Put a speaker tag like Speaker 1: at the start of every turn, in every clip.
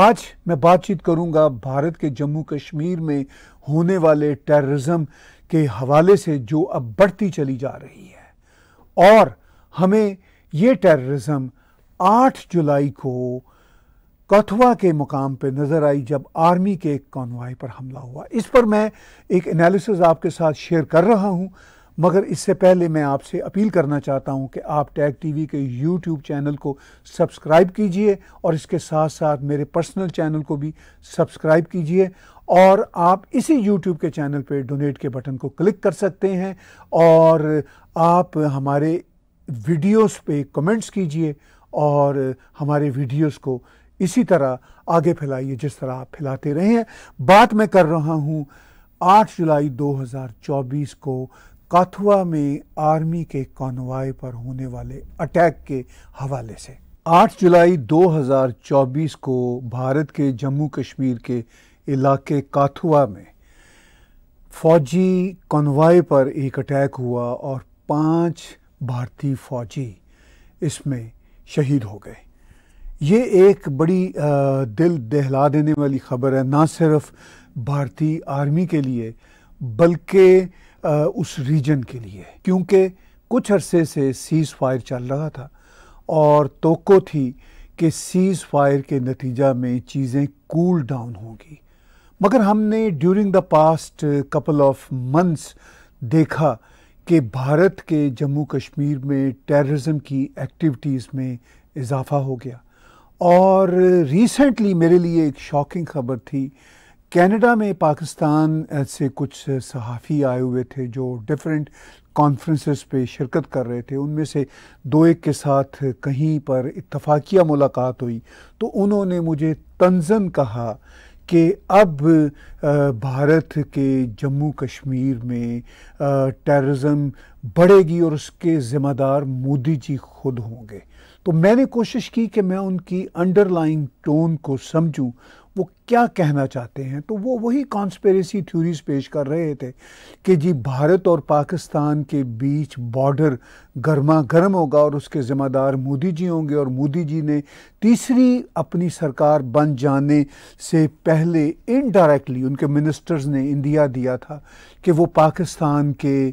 Speaker 1: आज मैं बातचीत करूंगा भारत के जम्मू कश्मीर में होने वाले टेररिज्म के हवाले से जो अब बढ़ती चली जा रही है और हमें ये टेररिज्म 8 जुलाई को कथुआ के मुकाम पर नज़र आई जब आर्मी के एक कॉन्वाई पर हमला हुआ इस पर मैं एक एनालिसिस आपके साथ शेयर कर रहा हूँ मगर इससे पहले मैं आपसे अपील करना चाहता हूं कि आप टैग टीवी के यूट्यूब चैनल को सब्सक्राइब कीजिए और इसके साथ साथ मेरे पर्सनल चैनल को भी सब्सक्राइब कीजिए और आप इसी यूट्यूब के चैनल पर डोनेट के बटन को क्लिक कर सकते हैं और आप हमारे वीडियोस पे कमेंट्स कीजिए और हमारे वीडियोस को इसी तरह आगे फैलाइए जिस तरह आप फैलाते रहे हैं बात मैं कर रहा हूँ 8 जुलाई 2024 को काथुआ में आर्मी के कॉन्वाय पर होने वाले अटैक के हवाले से 8 जुलाई 2024 को भारत के जम्मू कश्मीर के इलाके काथुआ में फौजी कॉन्वाय पर एक अटैक हुआ और पांच भारतीय फौजी इसमें शहीद हो गए ये एक बड़ी दिल दहला देने वाली खबर है ना सिर्फ भारतीय आर्मी के लिए बल्कि उस रीजन के लिए क्योंकि कुछ अरसे से सीज़ फायर चल रहा था और तो थी कि सीज़ फायर के नतीजा में चीज़ें कूल डाउन होंगी मगर हमने during the past couple of months देखा कि भारत के जम्मू कश्मीर में टेररिज्म की एक्टिविटीज़ में इजाफा हो गया और रिसेंटली मेरे लिए एक शॉकिंग खबर थी कनाडा में पाकिस्तान से कुछ सहाफ़ी आए हुए थे जो डिफरेंट कॉन्फ्रेंसेस पे शिरकत कर रहे थे उनमें से दो एक के साथ कहीं पर इतफाक़िया मुलाकात हुई तो उन्होंने मुझे तंजन कहा कि अब भारत के जम्मू कश्मीर में टेररिज्म बढ़ेगी और उसके ज़िम्मेदार मोदी जी खुद होंगे तो मैंने कोशिश की कि मैं उनकी अंडरलाइंग टोन को समझूं वो क्या कहना चाहते हैं तो वो वही कॉन्स्पेरेसी थ्योरीज पेश कर रहे थे कि जी भारत और पाकिस्तान के बीच बॉर्डर गर्मा गर्म होगा और उसके ज़िम्मेदार मोदी जी होंगे और मोदी जी ने तीसरी अपनी सरकार बन जाने से पहले इनडायरेक्टली उनके मिनिस्टर्स ने इंडिया दिया था कि वो पाकिस्तान के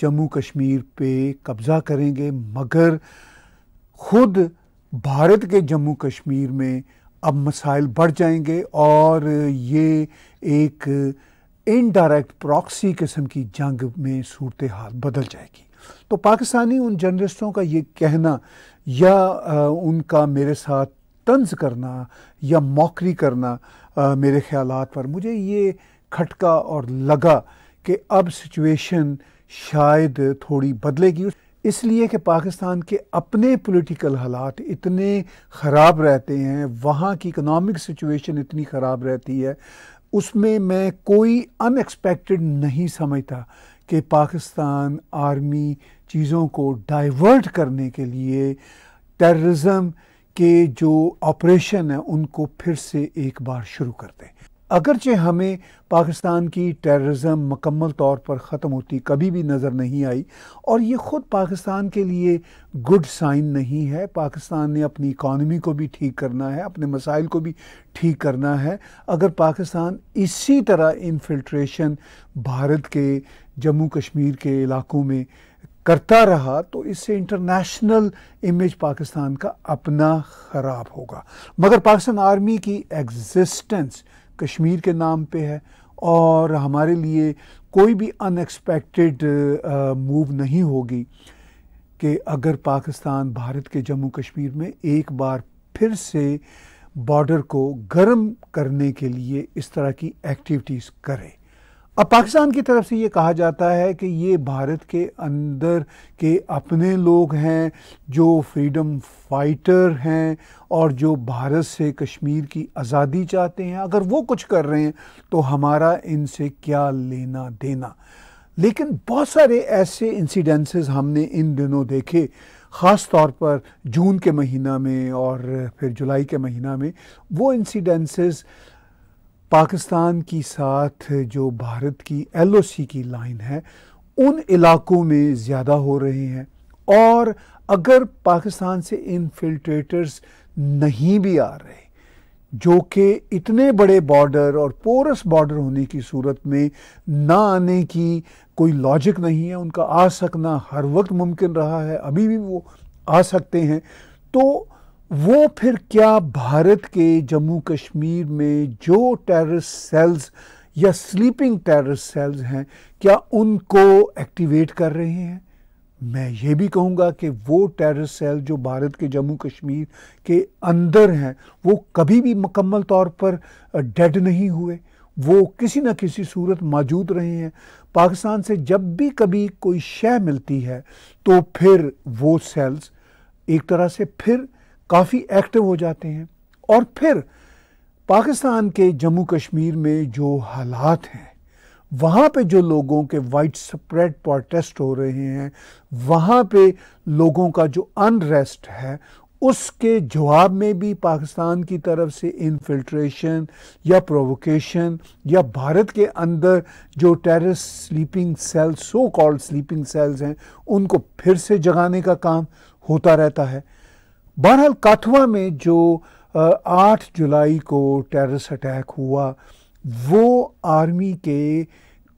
Speaker 1: जम्मू कश्मीर पे कब्ज़ा करेंगे मगर खुद भारत के जम्मू कश्मीर में अब मसाइल बढ़ जाएंगे और ये एक इनडायरेक्ट प्रॉक्सी किस्म की जंग में सूरत हाल बदल जाएगी तो पाकिस्तानी उन जर्नलिस्टों का ये कहना या उनका मेरे साथ तंज करना या मौकरी करना आ, मेरे ख्याल पर मुझे ये खटका और लगा कि अब सिचुएशन शायद थोड़ी बदलेगी इसलिए कि पाकिस्तान के अपने पॉलिटिकल हालात इतने ख़राब रहते हैं वहाँ की इकोनॉमिक सिचुएशन इतनी ख़राब रहती है उसमें मैं कोई अनएक्सपेक्टेड नहीं समझता कि पाकिस्तान आर्मी चीज़ों को डाइवर्ट करने के लिए टेररिज्म के जो ऑपरेशन है उनको फिर से एक बार शुरू कर दें अगरचे हमें पाकिस्तान की टेररिज्म मकम्मल तौर पर ख़त्म होती कभी भी नज़र नहीं आई और ये ख़ुद पाकिस्तान के लिए गुड साइन नहीं है पाकिस्तान ने अपनी इकॉनमी को भी ठीक करना है अपने मसाइल को भी ठीक करना है अगर पाकिस्तान इसी तरह इनफिल्ट्रेशन भारत के जम्मू कश्मीर के इलाकों में करता रहा तो इससे इंटरनेशनल इमेज पाकिस्तान का अपना ख़राब होगा मगर पाकिस्तान आर्मी की एग्जिस्टेंस कश्मीर के नाम पे है और हमारे लिए कोई भी अनएक्सपेक्टेड मूव नहीं होगी कि अगर पाकिस्तान भारत के जम्मू कश्मीर में एक बार फिर से बॉर्डर को गर्म करने के लिए इस तरह की एक्टिविटीज़ करे अब पाकिस्तान की तरफ से ये कहा जाता है कि ये भारत के अंदर के अपने लोग हैं जो फ्रीडम फाइटर हैं और जो भारत से कश्मीर की आज़ादी चाहते हैं अगर वो कुछ कर रहे हैं तो हमारा इनसे क्या लेना देना लेकिन बहुत सारे ऐसे इंसिडेंसेस हमने इन दिनों देखे ख़ास तौर पर जून के महीना में और फिर जुलाई के महीना में वो इंसिडेंसेस पाकिस्तान की साथ जो भारत की एलओसी की लाइन है उन इलाकों में ज़्यादा हो रहे हैं और अगर पाकिस्तान से इनफिल्ट्रेटर्स नहीं भी आ रहे जो कि इतने बड़े बॉर्डर और पोरस बॉर्डर होने की सूरत में ना आने की कोई लॉजिक नहीं है उनका आ सकना हर वक्त मुमकिन रहा है अभी भी वो आ सकते हैं तो वो फिर क्या भारत के जम्मू कश्मीर में जो टेररिस्ट सेल्स या स्लीपिंग टेररिस्ट सेल्स हैं क्या उनको एक्टिवेट कर रहे हैं मैं ये भी कहूँगा कि वो टेररिस्ट सेल जो भारत के जम्मू कश्मीर के अंदर हैं वो कभी भी मुकम्मल तौर पर डेड नहीं हुए वो किसी न किसी सूरत मौजूद रहे हैं पाकिस्तान से जब भी कभी कोई शह मिलती है तो फिर वो सेल्स एक तरह से फिर काफ़ी एक्टिव हो जाते हैं और फिर पाकिस्तान के जम्मू कश्मीर में जो हालात हैं वहाँ पे जो लोगों के वाइट स्प्रेड प्रोटेस्ट हो रहे हैं वहाँ पे लोगों का जो अनरेस्ट है उसके जवाब में भी पाकिस्तान की तरफ से इनफिल्ट्रेशन या प्रोवोकेशन या भारत के अंदर जो terrorist sleeping cells so called sleeping cells हैं उनको फिर से जगाने का काम होता रहता है बहरहाल काथुआ में जो आठ जुलाई को टेररिस्ट अटैक हुआ वो आर्मी के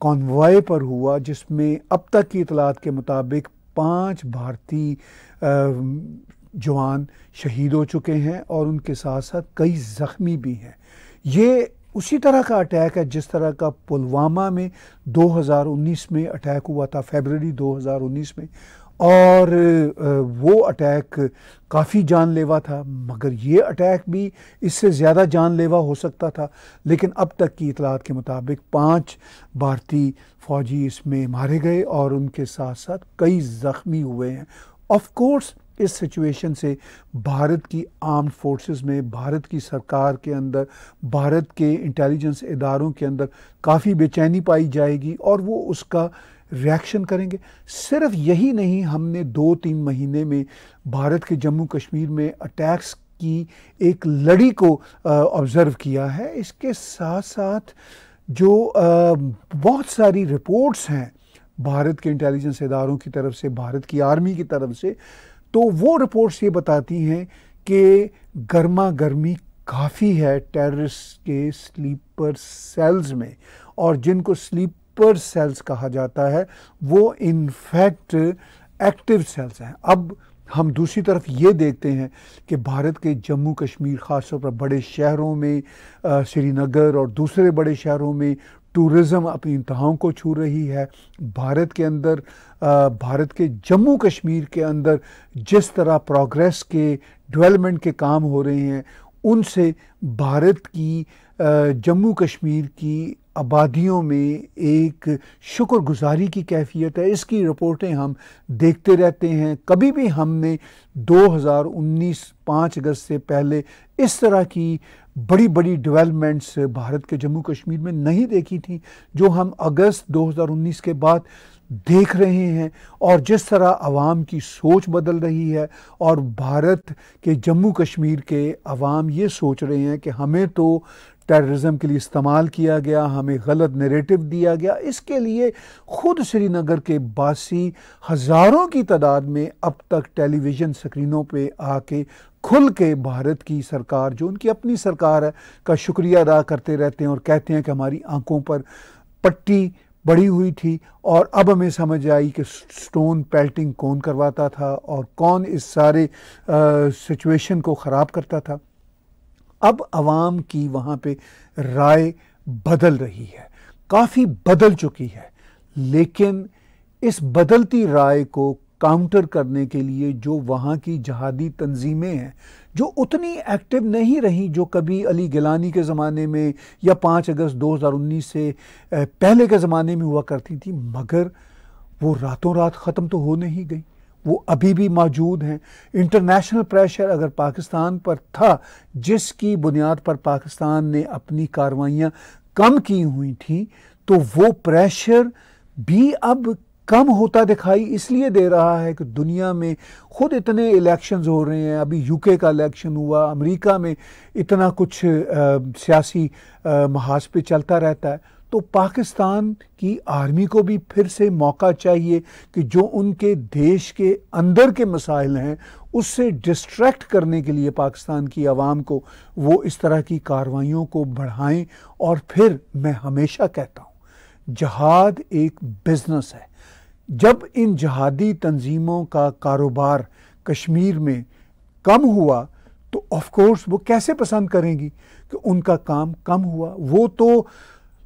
Speaker 1: कॉन्वॉय पर हुआ जिसमें अब तक की इतलात के मुताबिक पांच भारतीय जवान शहीद हो चुके हैं और उनके साथ साथ कई ज़ख्मी भी हैं ये उसी तरह का अटैक है जिस तरह का पुलवामा में 2019 में अटैक हुआ था फरवरी 2019 में और वो अटैक काफ़ी जानलेवा था मगर ये अटैक भी इससे ज़्यादा जानलेवा हो सकता था लेकिन अब तक की इतलात के मुताबिक पाँच भारतीय फ़ौजी इसमें मारे गए और उनके साथ साथ कई ज़ख्मी हुए हैं ऑफ कोर्स इस सिचुएशन से भारत की आर्म फोर्सेस में भारत की सरकार के अंदर भारत के इंटेलिजेंस इदारों के अंदर काफ़ी बेचैनी पाई जाएगी और वो उसका रिएक्शन करेंगे सिर्फ यही नहीं हमने दो तीन महीने में भारत के जम्मू कश्मीर में अटैक्स की एक लड़ी को ऑब्ज़र्व किया है इसके साथ साथ जो आ, बहुत सारी रिपोर्ट्स हैं भारत के इंटेलिजेंस इदारों की तरफ से भारत की आर्मी की तरफ से तो वो रिपोर्ट्स ये बताती हैं कि गर्मा गर्मी काफ़ी है टेररिस्ट के स्लीपर सेल्स में और जिनको स्लीप सुपर सेल्स कहा जाता है वो इनफैक्ट एक्टिव सेल्स हैं अब हम दूसरी तरफ ये देखते हैं कि भारत के जम्मू कश्मीर ख़ासतौर पर बड़े शहरों में श्रीनगर और दूसरे बड़े शहरों में टूरिज़म अपनी इंतहाओं को छू रही है भारत के अंदर भारत के जम्मू कश्मीर के अंदर जिस तरह प्रोग्रेस के डेवलपमेंट के काम हो रहे हैं उनसे भारत की जम्मू कश्मीर की आबादियों में एक शुक्रगुजारी की कैफियत है इसकी रिपोर्टें हम देखते रहते हैं कभी भी हमने 2019 पाँच अगस्त से पहले इस तरह की बड़ी बड़ी डेवलपमेंट्स भारत के जम्मू कश्मीर में नहीं देखी थी जो हम अगस्त 2019 के बाद देख रहे हैं और जिस तरह आवाम की सोच बदल रही है और भारत के जम्मू कश्मीर के आवाम ये सोच रहे हैं कि हमें तो टेररिज्म के लिए इस्तेमाल किया गया हमें गलत नेरेटिव दिया गया इसके लिए खुद श्रीनगर के बासी हज़ारों की तादाद में अब तक टेलीविज़न स्क्रीनों पे आके खुल के भारत की सरकार जो उनकी अपनी सरकार है का शुक्रिया अदा करते रहते हैं और कहते हैं कि हमारी आंखों पर पट्टी बड़ी हुई थी और अब हमें समझ आई कि स्टोन पेल्टिंग कौन करवाता था और कौन इस सारे सिचुएशन को ख़राब करता था अब आवाम की वहाँ पे राय बदल रही है काफ़ी बदल चुकी है लेकिन इस बदलती राय को काउंटर करने के लिए जो वहाँ की जहादी तंजीमें हैं जो उतनी एक्टिव नहीं रहीं जो कभी अली गिलानी के ज़माने में या पाँच अगस्त 2019 से पहले के ज़माने में हुआ करती थी मगर वो रातों रात ख़त्म तो हो नहीं गई वो अभी भी मौजूद हैं इंटरनेशनल प्रेशर अगर पाकिस्तान पर था जिसकी बुनियाद पर पाकिस्तान ने अपनी कार्रवाइयाँ कम की हुई थी तो वो प्रेशर भी अब कम होता दिखाई इसलिए दे रहा है कि दुनिया में खुद इतने इलेक्शंस हो रहे हैं अभी यूके का इलेक्शन हुआ अमेरिका में इतना कुछ आ, सियासी महाज पे चलता रहता है तो पाकिस्तान की आर्मी को भी फिर से मौका चाहिए कि जो उनके देश के अंदर के मसाइल हैं उससे डिस्ट्रैक्ट करने के लिए पाकिस्तान की आवाम को वो इस तरह की कार्रवाइयों को बढ़ाएं और फिर मैं हमेशा कहता हूँ जहाद एक बिज़नेस है जब इन जहादी तंजीमों का कारोबार कश्मीर में कम हुआ तो ऑफ़ कोर्स वो कैसे पसंद करेंगी कि उनका काम कम हुआ वो तो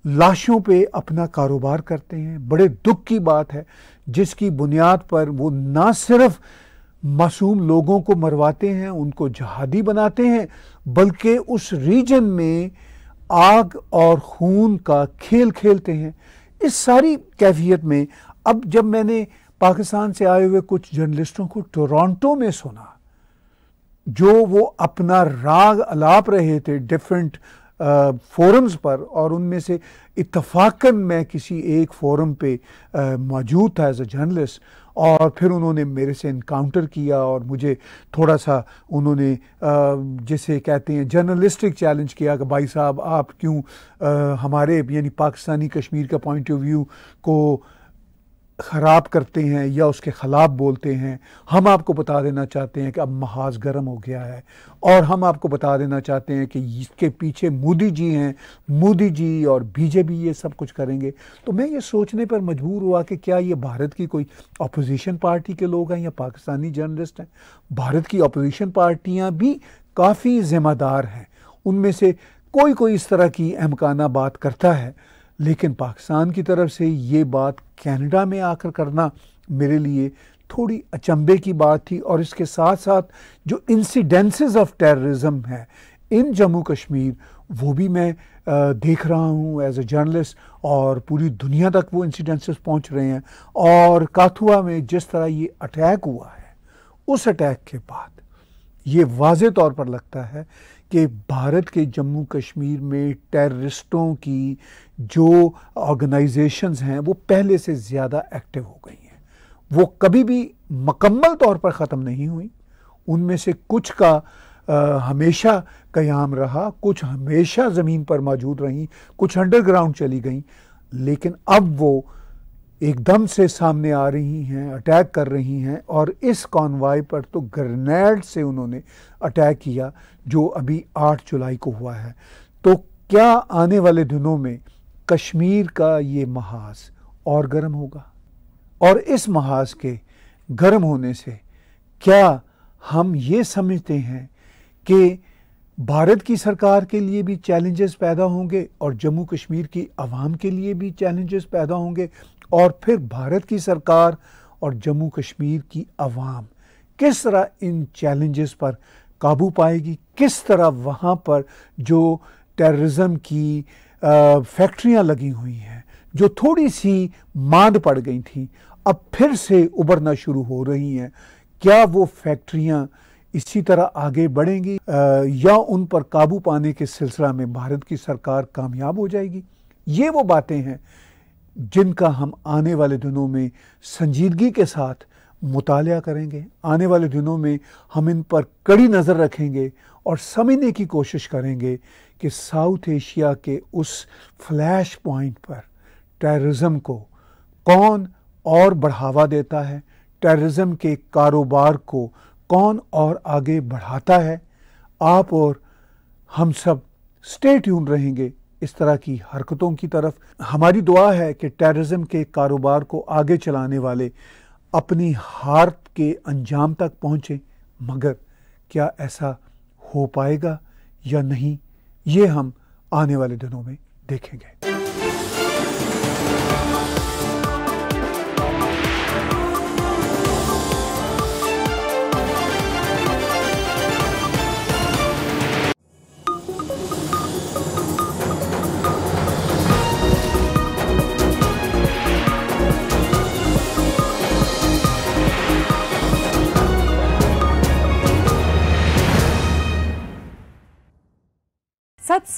Speaker 1: लाशों पे अपना कारोबार करते हैं बड़े दुख की बात है जिसकी बुनियाद पर वो ना सिर्फ मासूम लोगों को मरवाते हैं उनको जहादी बनाते हैं बल्कि उस रीजन में आग और खून का खेल खेलते हैं इस सारी कैफियत में अब जब मैंने पाकिस्तान से आए हुए कुछ जर्नलिस्टों को टोरंटो में सुना जो वो अपना राग अलाप रहे थे डिफरेंट फोरम्स पर और उनमें से इतफाक़न मैं किसी एक फोरम पे मौजूद था एज ए जर्नलिस्ट और फिर उन्होंने मेरे से इनकाउंटर किया और मुझे थोड़ा सा उन्होंने जैसे कहते हैं जर्नलिस्टिक चैलेंज किया कि भाई साहब आप क्यों हमारे यानी पाकिस्तानी कश्मीर का पॉइंट ऑफ व्यू को ख़राब करते हैं या उसके ख़िलाफ़ बोलते हैं हम आपको बता देना चाहते हैं कि अब महाज गर्म हो गया है और हम आपको बता देना चाहते हैं कि इसके पीछे मोदी जी हैं मोदी जी और बीजेपी ये सब कुछ करेंगे तो मैं ये सोचने पर मजबूर हुआ कि क्या ये भारत की कोई अपोजिशन पार्टी के लोग हैं या पाकिस्तानी जर्नलिस्ट हैं भारत की अपोजिशन पार्टियाँ भी काफ़ी ज़िम्मेदार हैं उनमें से कोई कोई इस तरह की अहमकाना बात करता है लेकिन पाकिस्तान की तरफ से ये बात कनाडा में आकर करना मेरे लिए थोड़ी अचंभे की बात थी और इसके साथ साथ जो इंसिडेंसेस ऑफ टेररिज्म है इन जम्मू कश्मीर वो भी मैं देख रहा हूँ एज ए जर्नलिस्ट और पूरी दुनिया तक वो इंसिडेंसेस पहुँच रहे हैं और काथुआ में जिस तरह ये अटैक हुआ है उस अटैक के बाद ये वाज तौर पर लगता है कि भारत के जम्मू कश्मीर में टेररिस्टों की जो ऑर्गेनाइजेशंस हैं वो पहले से ज़्यादा एक्टिव हो गई हैं वो कभी भी मकम्मल तौर पर ख़त्म नहीं हुई उनमें से कुछ का आ, हमेशा कयाम रहा कुछ हमेशा ज़मीन पर मौजूद रहीं कुछ अंडरग्राउंड चली गई लेकिन अब वो एकदम से सामने आ रही हैं अटैक कर रही हैं और इस कॉन्वाय पर तो ग्रनेड से उन्होंने अटैक किया जो अभी 8 जुलाई को हुआ है तो क्या आने वाले दिनों में कश्मीर का ये महाज और गर्म होगा और इस महाज के गर्म होने से क्या हम ये समझते हैं कि भारत की सरकार के लिए भी चैलेंजेस पैदा होंगे और जम्मू कश्मीर की आवाम के लिए भी चैलेंजेस पैदा होंगे और फिर भारत की सरकार और जम्मू कश्मीर की आवाम किस तरह इन चैलेंजेस पर काबू पाएगी किस तरह वहाँ पर जो टेररिज्म की फैक्ट्रियां लगी हुई हैं जो थोड़ी सी मांद पड़ गई थी अब फिर से उबरना शुरू हो रही हैं क्या वो फैक्ट्रियां इसी तरह आगे बढ़ेंगी या उन पर काबू पाने के सिलसिला में भारत की सरकार कामयाब हो जाएगी ये वो बातें हैं जिनका हम आने वाले दिनों में संजीदगी के साथ मुताल करेंगे आने वाले दिनों में हम इन पर कड़ी नज़र रखेंगे और समझने की कोशिश करेंगे कि साउथ एशिया के उस फ्लैश पॉइंट पर टेररिज्म को कौन और बढ़ावा देता है टेररिज्म के कारोबार को कौन और आगे बढ़ाता है आप और हम सब स्टे ट्यून रहेंगे इस तरह की हरकतों की तरफ हमारी दुआ है कि टेररिज्म के कारोबार को आगे चलाने वाले अपनी हार के अंजाम तक पहुंचे मगर क्या ऐसा हो पाएगा या नहीं ये हम आने वाले दिनों में देखेंगे